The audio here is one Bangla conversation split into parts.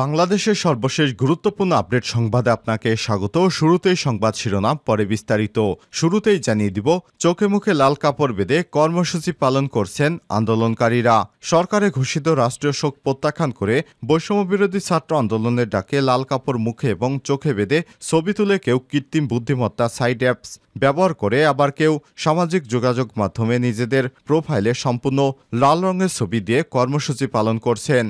বাংলাদেশের সর্বশেষ গুরুত্বপূর্ণ আপডেট সংবাদে আপনাকে স্বাগত শুরুতেই সংবাদ শিরোনাম পরে বিস্তারিত শুরুতেই জানিয়ে দিব চোখে মুখে লাল কাপড় বেঁধে কর্মসূচি পালন করছেন আন্দোলনকারীরা সরকারে ঘোষিত রাষ্ট্রীয় শোক প্রত্যাখ্যান করে বৈষম্যবিরোধী ছাত্র আন্দোলনের ডাকে লাল কাপড় মুখে এবং চোখে বেঁধে ছবি তুলে কেউ কৃত্রিম বুদ্ধিমত্তা সাইড অ্যাপস ব্যবহার করে আবার কেউ সামাজিক যোগাযোগ মাধ্যমে নিজেদের প্রোফাইলে সম্পূর্ণ লাল রঙের ছবি দিয়ে কর্মসূচি পালন করছেন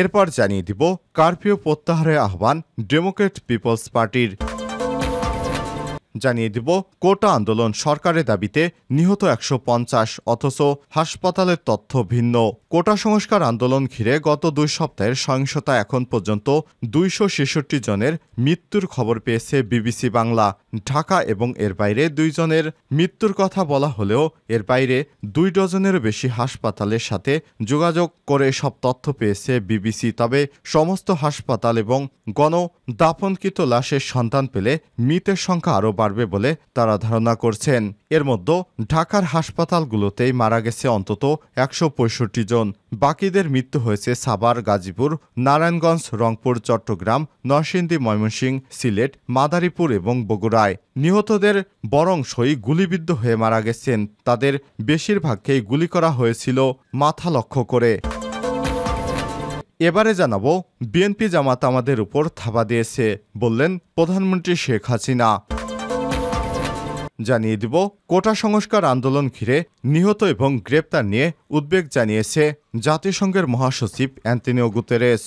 এরপর জানিয়ে দিব কারফিউ প্রত্যাহারের আহ্বান ডেমোক্রেট পিপলস পার্টির জানিয়ে দিব কোটা আন্দোলন সরকারের দাবিতে নিহত একশো অথচ হাসপাতালের তথ্য ভিন্ন কোটা সংস্কার আন্দোলন ঘিরে গত দুই সপ্তাহের সহিংসতা এখন পর্যন্ত দুইশো জনের মৃত্যুর খবর পেয়েছে বিবিসি বাংলা ঢাকা এবং এর বাইরে দুইজনের মৃত্যুর কথা বলা হলেও এর বাইরে দুই ডজনেরও বেশি হাসপাতালের সাথে যোগাযোগ করে সব তথ্য পেয়েছে বিবিসি তবে সমস্ত হাসপাতাল এবং গণ দাপনকৃত লাশের সন্ধান পেলে মৃতের সংখ্যা আরও বাড়বে বলে তারা ধারণা করছেন এর মধ্যে ঢাকার হাসপাতালগুলোতেই মারা গেছে অন্তত একশো জন জন বাকিদের মৃত্যু হয়েছে সাবার গাজীপুর নারায়ণগঞ্জ রংপুর চট্টগ্রাম নরসিংদী ময়মনসিংহ সিলেট মাদারীপুর এবং বগুড়ায় নিহতদের বরংশই গুলিবিদ্ধ হয়ে মারা গেছেন তাদের বেশিরভাগকেই গুলি করা হয়েছিল মাথা লক্ষ্য করে এবারে জানাব বিএনপি জামাত আমাদের উপর থাবা দিয়েছে বললেন প্রধানমন্ত্রী শেখ হাসিনা জানিয়ে দিব কোটা সংস্কার আন্দোলন ঘিরে নিহত এবং গ্রেপ্তার নিয়ে উদ্বেগ জানিয়েছে জাতিসংঘের মহাসচিব অ্যান্টনিও গুতেরেস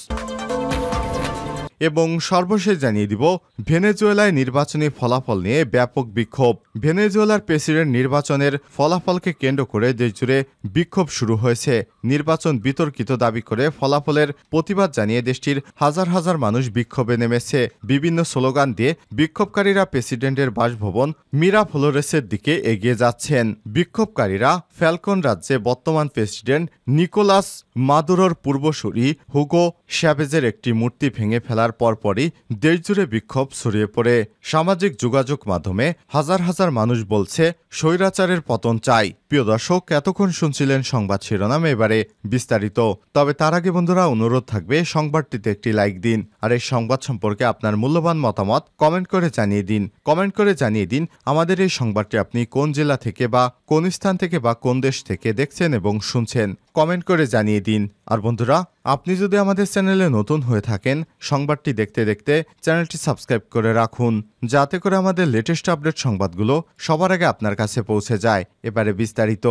এবং সর্বশেষ জানিয়ে দিব ভেনেজুয়েলায় নির্বাচনী ফলাফল নিয়ে ব্যাপক বিক্ষোভ ভেনেজুয়েলার প্রেসিডেন্ট নির্বাচনের ফলাফলকে কেন্দ্র করে দেশজুড়ে বিক্ষোভ শুরু হয়েছে নির্বাচন বিতর্কিত দাবি করে ফলাফলের প্রতিবাদ জানিয়ে দেশটির হাজার হাজার মানুষ বিক্ষোভে নেমেছে বিভিন্ন স্লোগান দিয়ে বিক্ষোভকারীরা প্রেসিডেন্টের বাসভবন মিরা ফ্লোরেসের দিকে এগিয়ে যাচ্ছেন বিক্ষোভকারীরা ফ্যালকন রাজ্যে বর্তমান প্রেসিডেন্ট নিকোলাস মাদুরোর পূর্বসূরি হুগো শ্যাভেজের একটি মূর্তি ভেঙে ফেলার তার পরপরই দেশজুড়ে বিক্ষোভ ছড়িয়ে পড়ে সামাজিক যোগাযোগ মাধ্যমে হাজার হাজার মানুষ বলছে স্বৈরাচারের পতন চাই প্রিয় দর্শক এতক্ষণ শুনছিলেন সংবাদ শিরোনাম এবারে বিস্তারিত তবে তার আগে বন্ধুরা অনুরোধ থাকবে সংবাদটিতে একটি লাইক দিন আর এই সংবাদ সম্পর্কে আপনার মূল্যবান মতামত কমেন্ট করে জানিয়ে দিন কমেন্ট করে জানিয়ে দিন আমাদের এই সংবাদটি আপনি কোন জেলা থেকে বা কোন স্থান থেকে বা কোন দেশ থেকে দেখছেন এবং শুনছেন কমেন্ট করে জানিয়ে দিন আর বন্ধুরা আপনি যদি আমাদের চ্যানেলে নতুন হয়ে থাকেন সংবাদটি দেখতে দেখতে চ্যানেলটি সাবস্ক্রাইব করে রাখুন যাতে করে আমাদের লেটেস্ট আপডেট সংবাদগুলো সবার আগে আপনার কাছে পৌঁছে যায় এবারে বিস্তারিত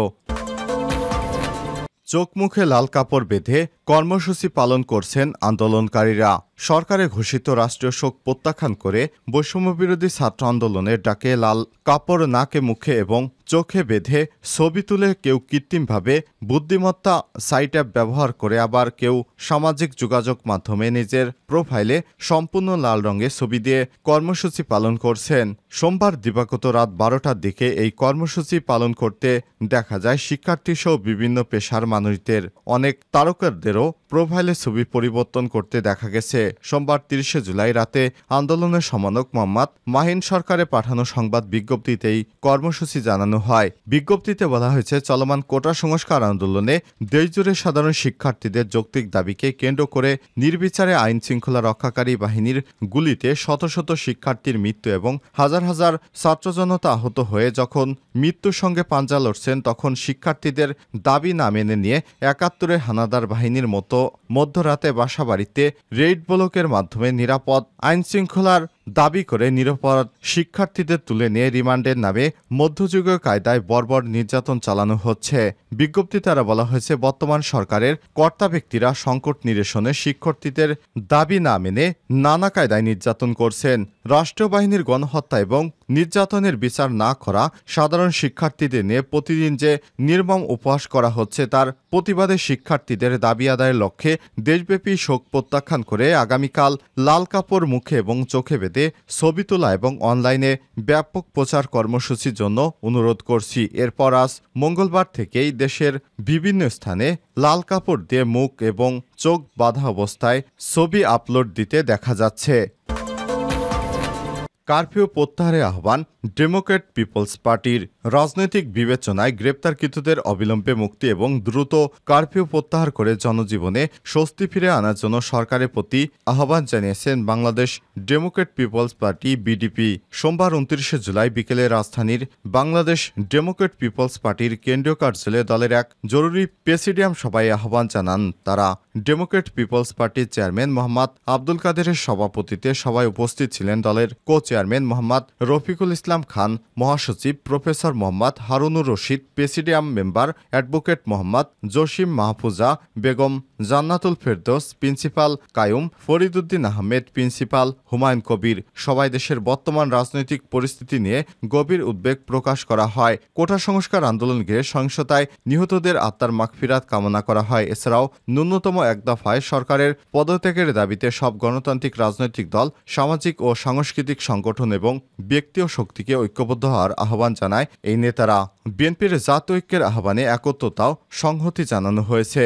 চোখ মুখে লাল কাপড় বেঁধে কর্মসূচি পালন করছেন আন্দোলনকারীরা সরকারে ঘোষিত রাষ্ট্রীয় শোক প্রত্যাখ্যান করে বৈষম্যবিরোধী ছাত্র আন্দোলনের ডাকে লাল কাপড় নাকে মুখে এবং চোখে বেঁধে ছবি তুলে কেউ কৃত্রিমভাবে বুদ্ধিমত্তা সাইট অ্যাপ ব্যবহার করে আবার কেউ সামাজিক যোগাযোগ মাধ্যমে নিজের প্রোফাইলে সম্পূর্ণ লাল রঙে ছবি দিয়ে কর্মসূচি পালন করছেন সোমবার দিবাগত রাত বারোটার দিকে এই কর্মসূচি পালন করতে দেখা যায় শিক্ষার্থীসহ বিভিন্ন পেশার মানুষদের অনেক তারকারদের তাদেরও প্রোফাইলে ছবি পরিবর্তন করতে দেখা গেছে সোমবার তিরিশে জুলাই রাতে আন্দোলনের সমানক মোহাম্মদ মাহিন সরকারে পাঠানো সংবাদ বিজ্ঞপ্তিতেই কর্মসূচি জানানো হয় বিজ্ঞপ্তিতে বলা হয়েছে চলমান কোটা সংস্কার আন্দোলনে দেশজুড়ে সাধারণ শিক্ষার্থীদের যৌক্তিক দাবিকে কেন্দ্র করে নির্বিচারে আইন শৃঙ্খলা রক্ষাকারী বাহিনীর গুলিতে শত শত শিক্ষার্থীর মৃত্যু এবং হাজার হাজার ছাত্রজনতা আহত হয়ে যখন মৃত্যুর সঙ্গে পাঞ্জা লড়ছেন তখন শিক্ষার্থীদের দাবি না মেনে নিয়ে একাত্তরে হানাদার বাহিনীর মতো মধ্যরাতে বাসাবাড়িতে রেড ব্লকের মাধ্যমে নিরাপদ আইনশৃঙ্খলার দাবি করে নিরপরাধ শিক্ষার্থীদের তুলে নিয়ে রিমান্ডের নামে মধ্যযুগীয় কায়দায় বর্বর নির্যাতন চালানো হচ্ছে বিজ্ঞপ্তি তারা বলা হয়েছে বর্তমান সরকারের কর্তা ব্যক্তিরা সংকট নিরসনে শিক্ষার্থীদের দাবি না মেনে নানা কায়দায় নির্যাতন করছেন রাষ্ট্রীয় বাহিনীর গণহত্যা এবং নির্যাতনের বিচার না করা সাধারণ শিক্ষার্থীদের নিয়ে প্রতিদিন যে নির্মম উপহাস করা হচ্ছে তার প্রতিবাদে শিক্ষার্থীদের দাবি আদায়ের লক্ষ্যে দেশব্যাপী শোক প্রত্যাখ্যান করে আগামীকাল লাল কাপড় মুখে এবং চোখে বেঁধে হাতে ছবি তোলা এবং অনলাইনে ব্যাপক প্রচার কর্মসূচির জন্য অনুরোধ করছি এরপর আজ মঙ্গলবার থেকেই দেশের বিভিন্ন স্থানে লাল কাপড় দিয়ে মুখ এবং চোখ বাঁধা অবস্থায় ছবি আপলোড দিতে দেখা যাচ্ছে কারফিউ প্রত্যাহারের আহ্বান ডেমোক্রেট পিপলস পার্টির রাজনৈতিক বিবেচনায় গ্রেপ্তারকৃতদের অবিলম্বে মুক্তি এবং দ্রুত কারফিউ প্রত্যাহার করে জনজীবনে স্বস্তি ফিরে আনার জন্য সরকারের প্রতি আহ্বান জানিয়েছেন Bangladesh democrat peoples party BDP সোমবার উনত্রিশে জুলাই বিকেলে রাজধানীর বাংলাদেশ ডেমোক্রেট পিপলস পার্টির কেন্দ্রীয় কার্যালয়ে দলের এক জরুরি প্রেসিডিয়াম সভায় আহ্বান জানান তারা ডেমোক্রেট পিপলস পার্টির চেয়ারম্যান মোহাম্মদ আব্দুল কাদেরের সভাপতিতে সভায় উপস্থিত ছিলেন দলের কোচে চেয়ারম্যান মোহাম্মদ রফিকুল ইসলাম খান মহাসচিব professor Mohammad Harunur Rashid presidium member advocate Mohammad Jasim Mahfuza Begum Jannatul Ferdous principal Kayum Fariduddin Ahmed principal Humayun Kabir সবাই দেশের বর্তমান রাজনৈতিক পরিস্থিতি নিয়ে গভীর উদ্বেগ প্রকাশ করা হয় কোটা সংস্কার আন্দোলন ঘিরে সহিংসতায় নিহতদের আত্মার মাখফিরাত কামনা করা হয় এছাড়াও ন্যূনতম এক দফায় সরকারের পদত্যাগের দাবিতে সব গণতান্ত্রিক রাজনৈতিক দল সামাজিক ও সাংস্কৃতিক সংগঠন সংগঠন এবং ব্যক্তি ও শক্তিকে ঐক্যবদ্ধ হওয়ার আহ্বান জানায় এই নেতারা বিএনপির জাত ঐক্যের আহ্বানে একত্রতাও সংহতি জানানো হয়েছে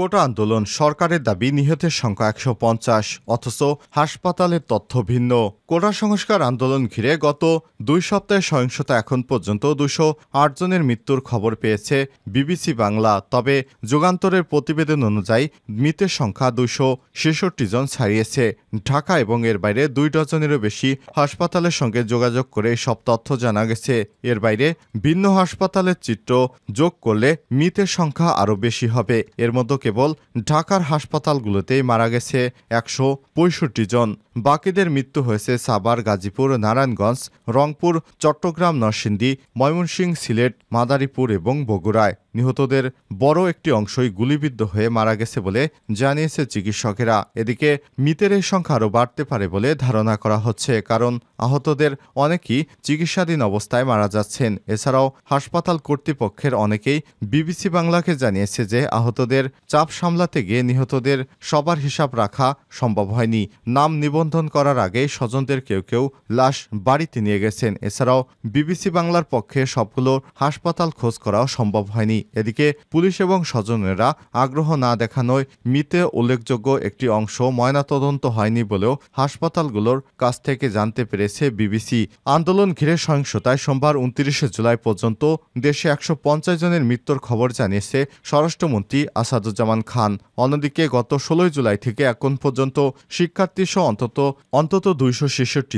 কোটা আন্দোলন সরকারের দাবি নিহতের সংখ্যা একশো পঞ্চাশ অথচ হাসপাতালের তথ্য ভিন্ন কোটা সংস্কার আন্দোলন ঘিরে গত দুই সপ্তাহে সহিংসতা এখন পর্যন্ত দুশো আট জনের মৃত্যুর খবর পেয়েছে বিবিসি বাংলা তবে যুগান্তরের প্রতিবেদন অনুযায়ী মৃতের সংখ্যা দুশো ছেষট্টি জন ছাড়িয়েছে ঢাকা এবং এর বাইরে দুই ডজনেরও বেশি হাসপাতালের সঙ্গে যোগাযোগ করে সব তথ্য জানা গেছে এর বাইরে ভিন্ন হাসপাতালের চিত্র যোগ করলে মৃতের সংখ্যা আরও বেশি হবে এর মধ্যে কেবল ঢাকার হাসপাতালগুলোতেই মারা গেছে একশো পঁয়ষট্টি জন বাকিদের মৃত্যু হয়েছে সাবার গাজীপুর নারায়ণগঞ্জ রংপুর চট্টগ্রাম নরসিংদী ময়মনসিংহ সিলেট মাদারীপুর এবং বগুড়ায় নিহতদের বড় একটি অংশই গুলিবিদ্ধ হয়ে মারা গেছে বলে জানিয়েছে চিকিৎসকেরা এদিকে মৃতের এই সংখ্যা আরও বাড়তে পারে বলে ধারণা করা হচ্ছে কারণ আহতদের অনেকেই চিকিৎসাধীন অবস্থায় মারা যাচ্ছেন এছাড়াও হাসপাতাল কর্তৃপক্ষের অনেকেই বিবিসি বাংলাকে জানিয়েছে যে আহতদের চাপ সামলাতে গিয়ে নিহতদের সবার হিসাব রাখা সম্ভব হয়নি নাম নিবন্ধন করার আগেই স্বজনদের কেউ কেউ লাশ বাড়িতে নিয়ে গেছেন এছাড়াও বিবিসি বাংলার পক্ষে সবগুলো হাসপাতাল খোঁজ করাও সম্ভব হয়নি এদিকে পুলিশ এবং স্বজনেরা আগ্রহ না দেখানোয় মৃতে উল্লেখযোগ্য একটি অংশ ময়নাতদন্ত হয়নি বলেও হাসপাতালগুলোর কাছ থেকে জানতে পেরেছে বিবিসি আন্দোলন ঘিরে সহিংসতায় সোমবার উনত্রিশে জুলাই পর্যন্ত দেশে একশো জনের মৃত্যুর খবর জানিয়েছে স্বরাষ্ট্রমন্ত্রী আসাদুজ্জামান খান অন্যদিকে গত ষোলোই জুলাই থেকে এখন পর্যন্ত শিক্ষার্থীসহ অন্তত অন্তত দুইশো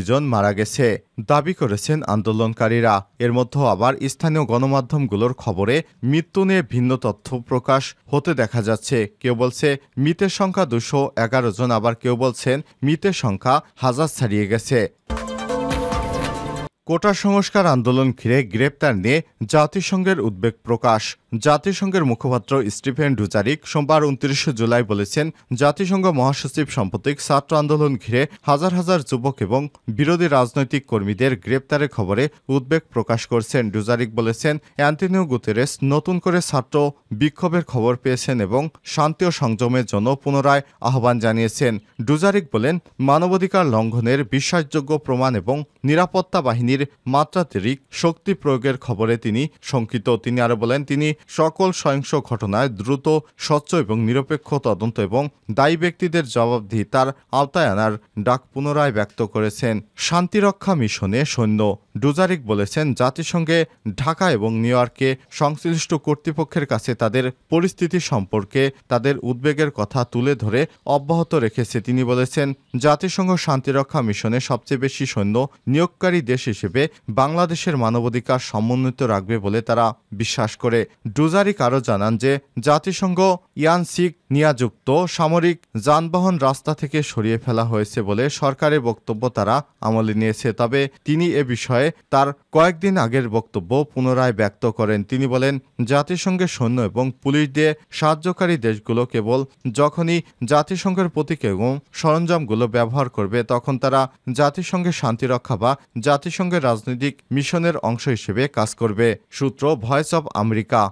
জন মারা গেছে দাবি করেছেন আন্দোলনকারীরা এর মধ্যে আবার স্থানীয় গণমাধ্যমগুলোর খবরে মৃত্যু নিয়ে ভিন্ন তথ্য প্রকাশ হতে দেখা যাচ্ছে কেউ বলছে মৃতের সংখ্যা দুশো এগারো জন আবার কেউ বলছেন মৃতের সংখ্যা হাজার ছাড়িয়ে গেছে কোটা সংস্কার আন্দোলন ঘিরে গ্রেপ্তার নিয়ে জাতিসংঘের উদ্বেগ প্রকাশ জাতিসংঘের মুখপাত্র স্টিফেন ডুজারিক সোমবার উনত্রিশে জুলাই বলেছেন জাতিসংঘ মহাসচিব সম্প্রতিক ছাত্র আন্দোলন ঘিরে হাজার হাজার যুবক এবং বিরোধী রাজনৈতিক কর্মীদের গ্রেপ্তারের খবরে উদ্বেগ প্রকাশ করছেন ডুজারিক বলেছেন অ্যান্টিনিও গুতেরেস নতুন করে ছাত্র বিক্ষোভের খবর পেয়েছেন এবং শান্তি ও সংযমের জন্য পুনরায় আহ্বান জানিয়েছেন ডুজারিক বলেন মানবাধিকার লঙ্ঘনের বিশ্বাসযোগ্য প্রমাণ এবং নিরাপত্তা বাহিনী বাহিনীর মাত্রাতিরিক শক্তি প্রয়োগের খবরে তিনি শঙ্কিত তিনি আরও বলেন তিনি সকল সহিংস ঘটনায় দ্রুত স্বচ্ছ এবং নিরপেক্ষ তদন্ত এবং দায়ী ব্যক্তিদের তার আওতায় আনার ডাক পুনরায় ব্যক্ত করেছেন শান্তিরক্ষা মিশনে সৈন্য ডুজারিক বলেছেন জাতিসংঘে ঢাকা এবং নিউ ইয়র্কে সংশ্লিষ্ট কর্তৃপক্ষের কাছে তাদের পরিস্থিতি সম্পর্কে তাদের উদ্বেগের কথা তুলে ধরে অব্যাহত রেখেছে তিনি বলেছেন জাতিসংঘ শান্তিরক্ষা মিশনে সবচেয়ে বেশি সৈন্য নিয়োগকারী দেশ হিসেবে বাংলাদেশের মানবাধিকার সমন্বিত রাখবে বলে তারা বিশ্বাস করে ডুজারিক আরও জানান যে জাতিসংঘ ইয়ানসিক নিয়াযুক্ত সামরিক যানবাহন রাস্তা থেকে সরিয়ে ফেলা হয়েছে বলে সরকারের বক্তব্য তারা আমলে নিয়েছে তবে তিনি এ বিষয়ে বিষয়ে তার কয়েকদিন আগের বক্তব্য পুনরায় ব্যক্ত করেন তিনি বলেন জাতিসংঘের সৈন্য এবং পুলিশ দিয়ে সাহায্যকারী দেশগুলো কেবল যখনই জাতিসংঘের প্রতীক এবং সরঞ্জামগুলো ব্যবহার করবে তখন তারা জাতিসংঘের শান্তিরক্ষা বা জাতিসংঘের রাজনৈতিক মিশনের অংশ হিসেবে কাজ করবে সূত্র ভয়েস অব আমেরিকা